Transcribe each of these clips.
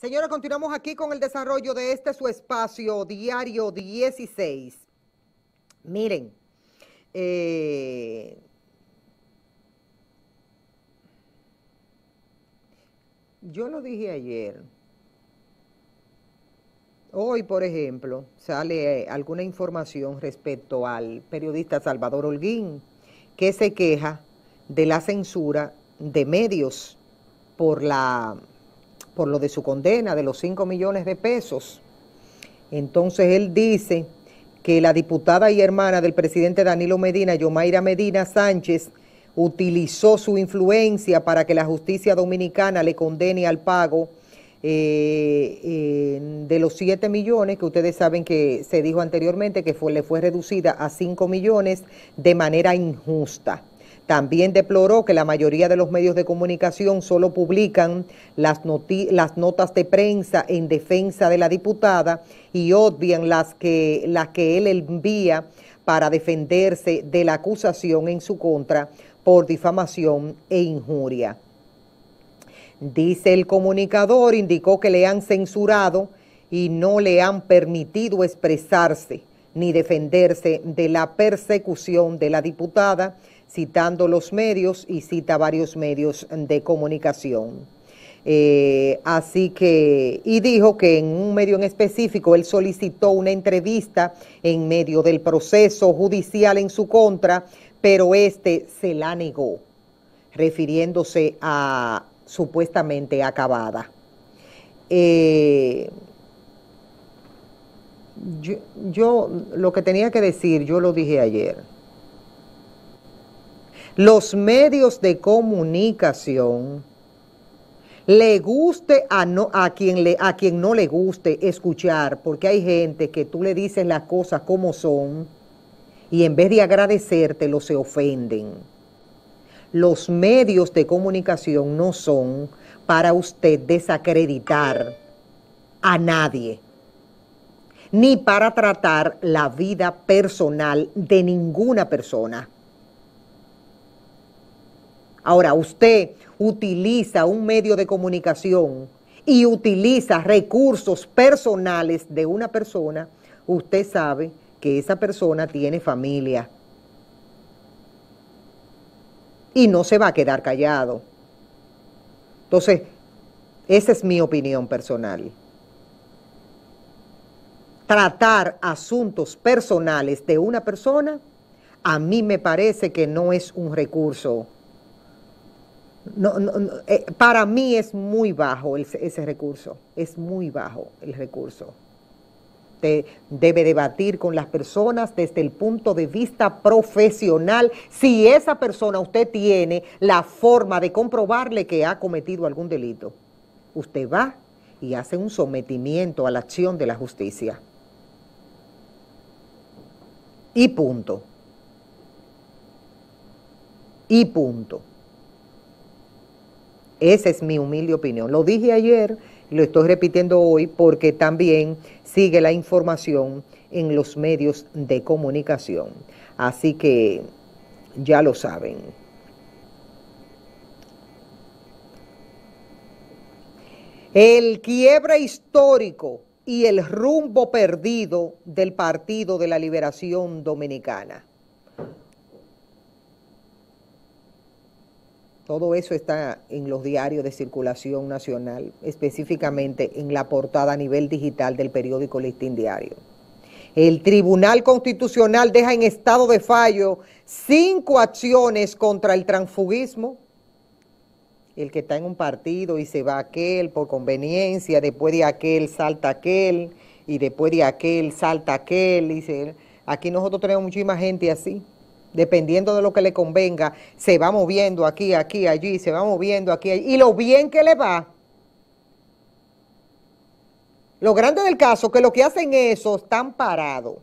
Señora, continuamos aquí con el desarrollo de este su espacio diario 16. Miren, eh, yo lo dije ayer. Hoy, por ejemplo, sale alguna información respecto al periodista Salvador Holguín, que se queja de la censura de medios por la por lo de su condena de los 5 millones de pesos. Entonces él dice que la diputada y hermana del presidente Danilo Medina, Yomaira Medina Sánchez, utilizó su influencia para que la justicia dominicana le condene al pago eh, eh, de los 7 millones, que ustedes saben que se dijo anteriormente que le fue reducida a 5 millones de manera injusta. También deploró que la mayoría de los medios de comunicación solo publican las, notas de prensa en defensa de la diputada y obvian las que él envía para defenderse de la acusación en su contra por difamación e injuria. Dice el comunicador, indicó que le han censurado y no le han permitido expresarse ni defenderse de la persecución de la diputada citando los medios y cita varios medios de comunicación. Eh, así que, y dijo que en un medio en específico él solicitó una entrevista en medio del proceso judicial en su contra, pero este se la negó, refiriéndose a supuestamente acabada. Eh, yo lo que tenía que decir, yo lo dije ayer los medios de comunicación, le guste a, a, quien quien no le guste escuchar, porque hay gente que tú le dices las cosas como son y en vez de agradecértelo se ofenden. Los medios de comunicación no son para usted desacreditar a nadie, ni para tratar la vida personal de ninguna persona. Ahora, usted utiliza un medio de comunicación y utiliza recursos personales de una persona, usted sabe que esa persona tiene familia. Y no se va a quedar callado. Entonces, esa es mi opinión personal. Tratar asuntos personales de una persona, a mí me parece que no es un recurso no, eh, para mí es muy bajo ese recurso, es muy bajo el recurso. Te debe debatir con las personas desde el punto de vista profesional si esa persona usted tiene la forma de comprobarle que ha cometido algún delito. Usted va y hace un sometimiento a la acción de la justicia. Y punto. Y punto. Esa es mi humilde opinión. Lo dije ayer lo estoy repitiendo hoy porque también sigue la información en los medios de comunicación. Así que ya lo saben. El quiebre histórico y el rumbo perdido del Partido de la Liberación Dominicana. Todo eso está en los diarios de circulación nacional, específicamente en la portada a nivel digital del periódico Listín Diario. El Tribunal Constitucional deja en estado de fallo cinco acciones contra el transfugismo. El que está en un partido y se va aquel por conveniencia, después de aquel salta aquel, y después de aquel salta aquel. Y Aquí nosotros tenemos muchísima gente así dependiendo de lo que le convenga, se va moviendo aquí, aquí, allí, se va moviendo aquí, allí, y lo bien que le va. Lo grande del caso que lo que hacen eso están parados.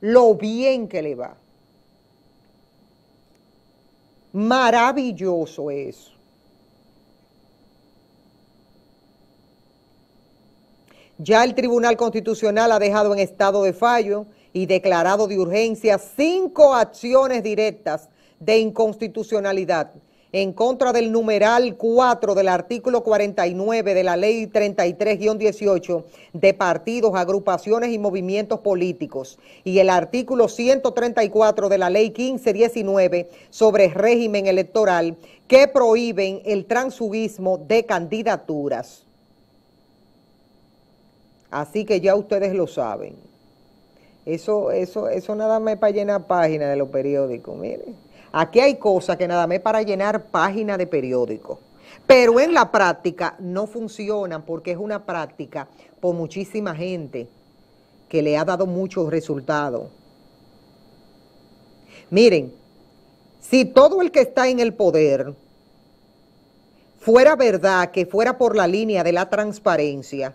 Lo bien que le va. Maravilloso eso. Ya el Tribunal Constitucional ha dejado en estado de fallo y declarado de urgencia cinco acciones directas de inconstitucionalidad en contra del numeral 4 del artículo 49 de la ley 33-18 de partidos, agrupaciones y movimientos políticos y el artículo 134 de la ley 15-19 sobre régimen electoral que prohíben el transubismo de candidaturas. Así que ya ustedes lo saben. Eso, eso, eso nada más es para llenar páginas de los periódicos, miren. Aquí hay cosas que nada más es para llenar páginas de periódicos. Pero en la práctica no funcionan porque es una práctica por muchísima gente que le ha dado muchos resultados. Miren, si todo el que está en el poder fuera verdad, que fuera por la línea de la transparencia,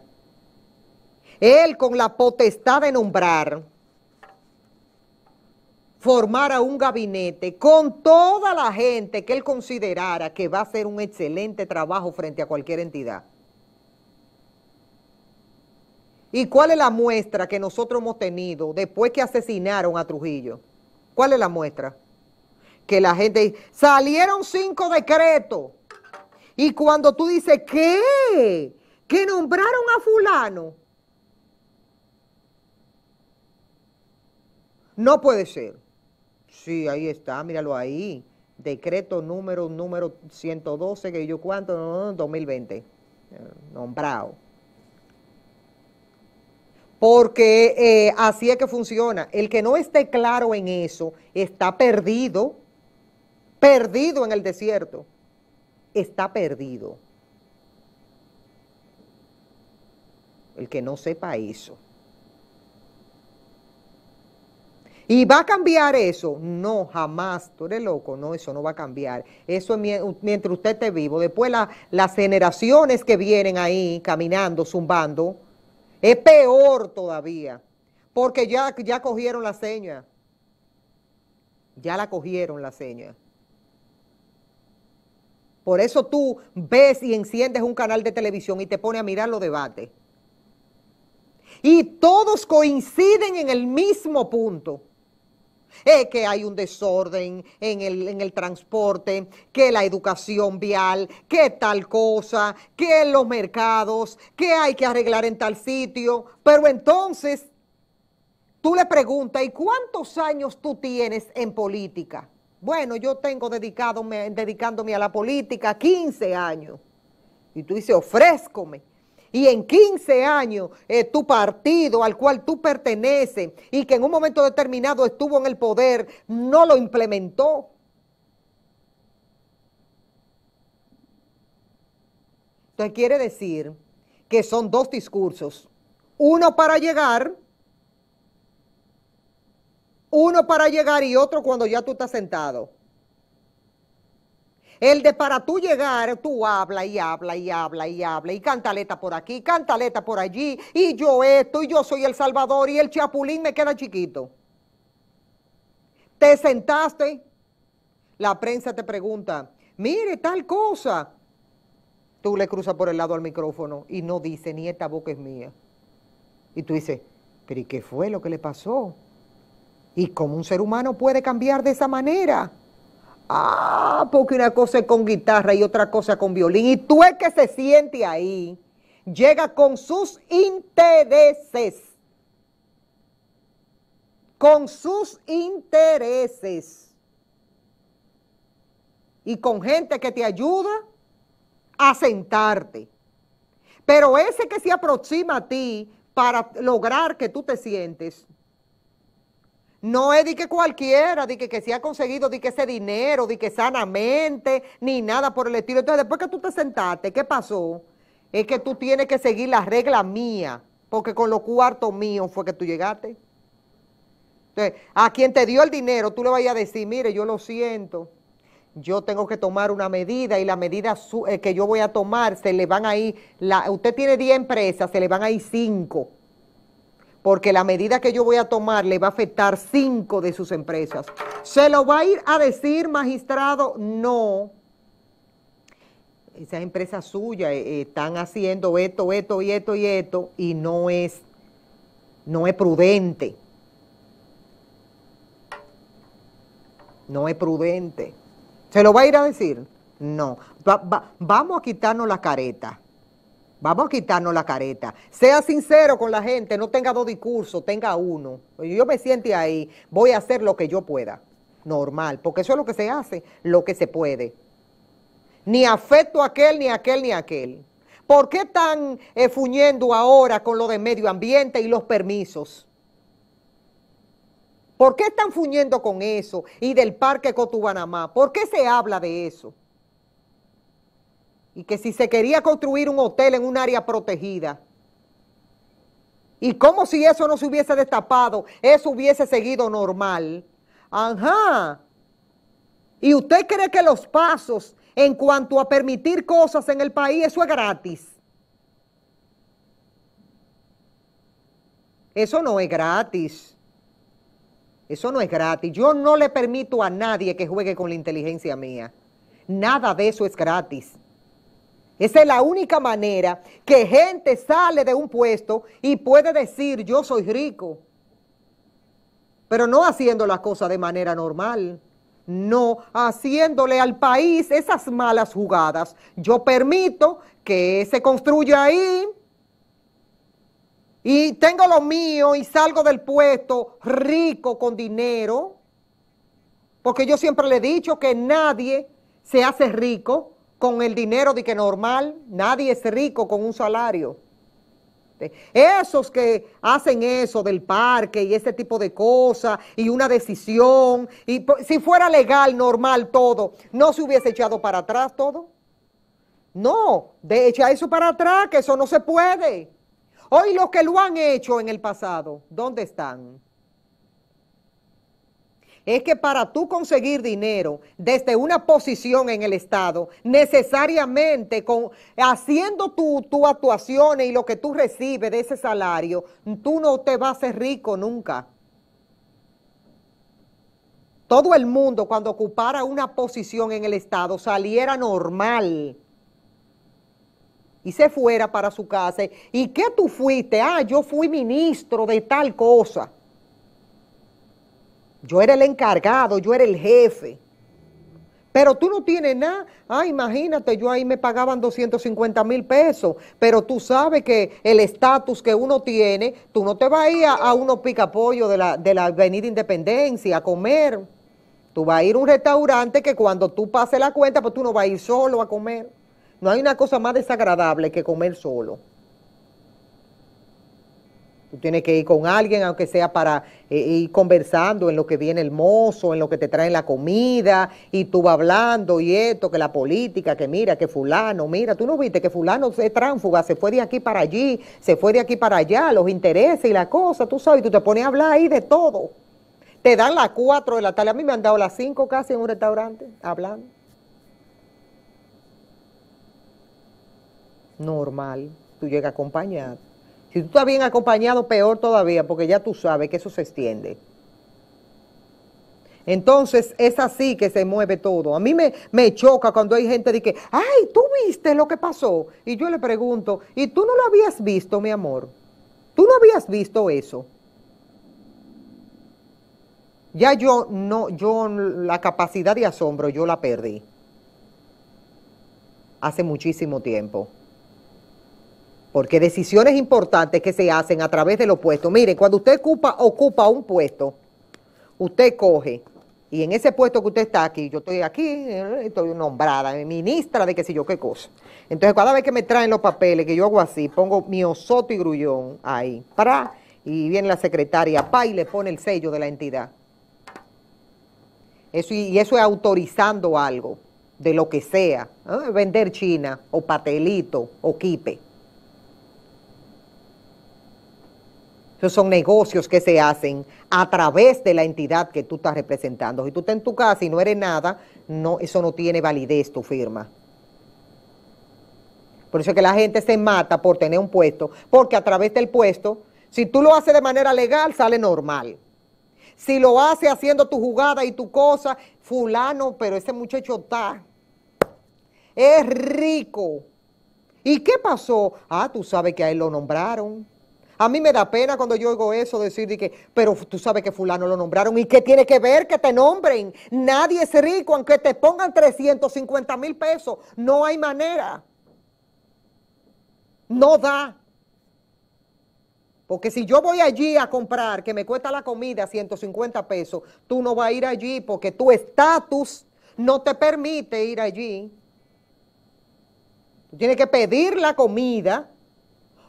él con la potestad de nombrar, formara un gabinete con toda la gente que él considerara que va a hacer un excelente trabajo frente a cualquier entidad. ¿Y cuál es la muestra que nosotros hemos tenido después que asesinaron a Trujillo? ¿Cuál es la muestra? Que la gente... Salieron cinco decretos. Y cuando tú dices, ¿qué? Que nombraron a fulano. No puede ser. Sí, ahí está, míralo ahí. Decreto número número 112, que yo cuánto, no, 2020, eh, nombrado. Porque eh, así es que funciona. El que no esté claro en eso está perdido, perdido en el desierto, está perdido. El que no sepa eso. ¿Y va a cambiar eso? No, jamás. Tú eres loco. No, eso no va a cambiar. Eso es mientras usted esté vivo. Después las generaciones que vienen ahí caminando, zumbando, es peor todavía. Porque ya, ya cogieron la seña. Ya la cogieron la seña. Por eso tú ves y enciendes un canal de televisión y te pone a mirar los debates. Y todos coinciden en el mismo punto es eh, que hay un desorden en el, transporte, que la educación vial, que tal cosa, que los mercados, que hay que arreglar en tal sitio. Pero entonces tú le preguntas, ¿y cuántos años tú tienes en política? Bueno, yo tengo dedicándome a la política 15 años. Y tú dices, ofrézcome y en 15 años eh, tu partido al cual tú perteneces y que en un momento determinado estuvo en el poder, no lo implementó. Entonces quiere decir que son dos discursos. Uno para llegar, uno para llegar y otro cuando ya tú estás sentado. El de para tú llegar, tú habla y habla y habla y habla y cantaleta por aquí, cantaleta por allí, y yo esto, y yo soy el Salvador, y el chapulín me queda chiquito. Te sentaste, la prensa te pregunta, mire tal cosa. Tú le cruzas por el lado al micrófono y no dice, ni esta boca es mía. Y tú dices, pero ¿y qué fue lo que le pasó? ¿Y cómo un ser humano puede cambiar de esa manera? Ah, porque una cosa es con guitarra y otra cosa con violín. Y tú el que se siente ahí, llega con sus intereses. Con sus intereses. Y con gente que te ayuda a sentarte. Pero ese que se aproxima a ti para lograr que tú te sientes, no es de que cualquiera, de que, que se ha conseguido, de que ese dinero, de que sanamente, ni nada por el estilo. Entonces, después que tú te sentaste, ¿qué pasó? Es que tú tienes que seguir la regla mía, porque con los cuartos míos fue que tú llegaste. Entonces, a quien te dio el dinero, tú le vayas a decir, mire, yo lo siento, yo tengo que tomar una medida y la medida eh, que yo voy a tomar, se le van a ir, usted tiene 10 empresas, se le van a ir 5 porque la medida que yo voy a tomar le va a afectar cinco de sus empresas. ¿Se lo va a ir a decir, magistrado? No. Esas empresas suyas eh, eh, están haciendo esto, esto y esto y esto, y no es, no es prudente. No es prudente. ¿Se lo va a ir a decir? No. vamos a quitarnos la careta. Vamos a quitarnos la careta. Sea sincero con la gente, no tenga dos discursos, tenga uno. Yo me siento ahí, voy a hacer lo que yo pueda. Normal, porque eso es lo que se hace, lo que se puede. Ni afecto a aquel, ni a aquel, ni a aquel. ¿Por qué están eh, fuñendo ahora con lo de medio ambiente y los permisos? ¿Por qué están fuñendo con eso y del parque Cotubanamá? ¿Por qué se habla de eso? y que si se quería construir un hotel en un área protegida, y como si eso no se hubiese destapado, eso hubiese seguido normal. Ajá. ¿Y usted cree que los pasos en cuanto a permitir cosas en el país, eso es gratis? Eso no es gratis. Eso no es gratis. Yo no le permito a nadie que juegue con la inteligencia mía. Nada de eso es gratis. Esa es la única manera que gente sale de un puesto y puede decir yo soy rico, pero no haciendo las cosas de manera normal, no haciéndole al país esas malas jugadas. Yo permito que se construya ahí y tengo lo mío y salgo del puesto rico con dinero, porque yo siempre le he dicho que nadie se hace rico con el dinero de que normal, nadie es rico con un salario. Este, esos que hacen eso del parque y ese tipo de cosas y una decisión, y si fuera legal, normal todo, ¿no se hubiese echado para atrás todo? No, de echar eso para atrás, que eso no se puede. Hoy los que lo han hecho en el pasado, ¿dónde están? es que para tú conseguir dinero desde una posición en el Estado, necesariamente con, haciendo tus tu actuaciones y lo que tú recibes de ese salario, tú no te vas a ser rico nunca. Todo el mundo cuando ocupara una posición en el Estado saliera normal y se fuera para su casa. ¿Y qué tú fuiste? Ah, yo fui ministro de tal cosa. Yo era el encargado, yo era el jefe. Pero tú no tienes nada. Ah, imagínate, yo ahí me pagaban 250 mil pesos. Pero tú sabes que el estatus que uno tiene, tú no te vas a ir a, uno unos picapollos de la, de la Avenida Independencia a comer. Tú vas a ir a un restaurante que cuando tú pases la cuenta, pues tú no vas a ir solo a comer. No hay una cosa más desagradable que comer solo. Tú tienes que ir con alguien, aunque sea para eh, ir conversando en lo que viene el mozo, en lo que te traen la comida, y tú vas hablando y esto, que la política, que mira, que fulano, mira, tú no viste que fulano es tránfuga, se fue de aquí para allí, se fue de aquí para allá, los intereses y la cosa, tú sabes, tú te pones a hablar ahí de todo. Te dan las cuatro de la tarde, a mí me han dado las cinco casi en un restaurante, hablando. Normal, tú llegas acompañado si tú estás bien acompañado, peor todavía, porque ya tú sabes que eso se extiende. Entonces es así que se mueve todo. A mí me, me, choca cuando hay gente de que, ay, tú viste lo que pasó. Y yo le pregunto, ¿y tú no lo habías visto, mi amor? ¿Tú no habías visto eso? Ya yo no, yo la capacidad de asombro yo la perdí hace muchísimo tiempo porque decisiones importantes que se hacen a través de los puestos. Miren, cuando usted ocupa, ocupa un puesto, usted coge, y en ese puesto que usted está aquí, yo estoy aquí, eh, estoy nombrada eh, ministra de qué sé yo qué cosa. Entonces, cada vez que me traen los papeles, que yo hago así, pongo mi osoto y grullón ahí, para, y viene la secretaria, pa, y le pone el sello de la entidad. Eso, y eso es autorizando algo, de lo que sea, vender china, o patelito, o quipe. Esos son negocios que se hacen a través de la entidad que tú estás representando. Si tú estás en tu casa y no eres nada, no, eso no tiene validez tu firma. Por eso es que la gente se mata por tener un puesto, porque a través del puesto, si tú lo haces de manera legal, sale normal. Si lo haces haciendo tu jugada y tu cosa, fulano, pero ese muchacho está, es rico. ¿Y qué pasó? Ah, tú sabes que a él lo nombraron. A mí me da pena cuando yo oigo eso, decir que, pero tú sabes que fulano lo nombraron. ¿Y qué tiene que ver que te nombren? Nadie es rico, aunque te pongan 350 mil pesos. No hay manera. No da. Porque si yo voy allí a comprar, que me cuesta la comida 150 pesos, tú no vas a ir allí porque tu estatus no te permite ir allí. Tú tienes que pedir la comida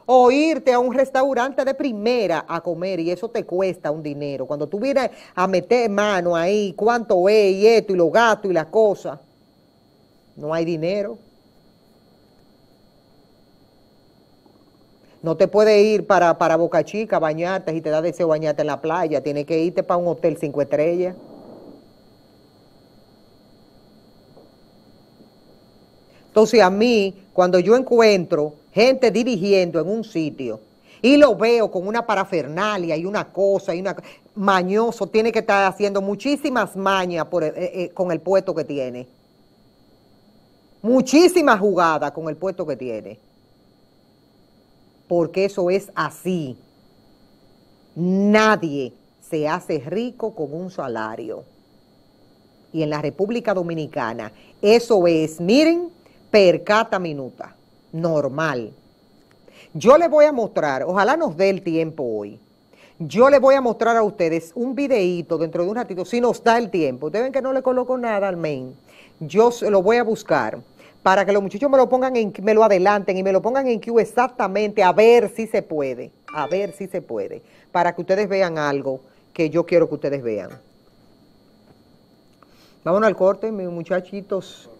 o irte a un restaurante de primera a comer y eso te cuesta un dinero. Cuando tú vienes a meter mano ahí, cuánto es y esto y los gastos y las cosas, no hay dinero. No te puedes ir para, Boca Chica a bañarte y te da deseo bañarte en la playa. Tienes que irte para un hotel cinco estrellas. Entonces a mí, cuando yo encuentro gente dirigiendo en un sitio y lo veo con una parafernalia y una cosa y una mañoso tiene que estar haciendo muchísimas mañas eh, eh, eh, con el puesto que tiene muchísimas jugadas con el puesto que tiene porque eso es así nadie se hace rico con un salario y en la República Dominicana eso es miren cata minuta normal. Yo le voy a mostrar, ojalá nos dé el tiempo hoy. Yo le voy a mostrar a ustedes un videíto dentro de un ratito, si nos da el tiempo. Ustedes ven que no le coloco nada al main. Yo lo voy a buscar para que los muchachos me lo pongan en, me lo adelanten y me lo pongan en queue exactamente a ver si se puede, a ver si se puede, para que ustedes vean algo que yo quiero que ustedes vean. Vámonos al corte, mis muchachitos.